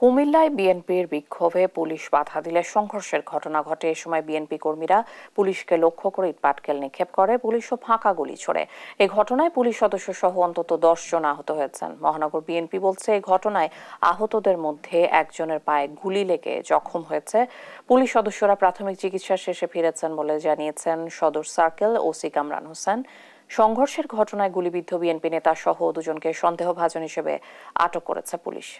কুমিল্লায় বিএনপির বিক্ষোভে পুলিশ বাধা দিলে সংঘর্ষের ঘটনা ঘটে এ সময় বিএনপি কর্মীরা পুলিশকে লক্ষ্য করে ইটপাটকেল নিক্ষেপ করে পুলিশও ফাঁকা গুলি ছোড়ে এ ঘটনায় পুলিশ সদস্য সহ অন্তত দশ জন আহত হয়েছেন মহানগর বিএনপি বলছে এ ঘটনায় আহতদের মধ্যে একজনের পায়ে গুলি লেগে জখম হয়েছে পুলিশ সদস্যরা প্রাথমিক চিকিৎসা শেষে ফিরেছেন বলে জানিয়েছেন সদর সার্কেল ওসি কামরান হোসেন সংঘর্ষের ঘটনায় গুলিবিদ্ধ বিএনপি নেতা সহ দুজনকে সন্দেহভাজন হিসেবে আটক করেছে পুলিশ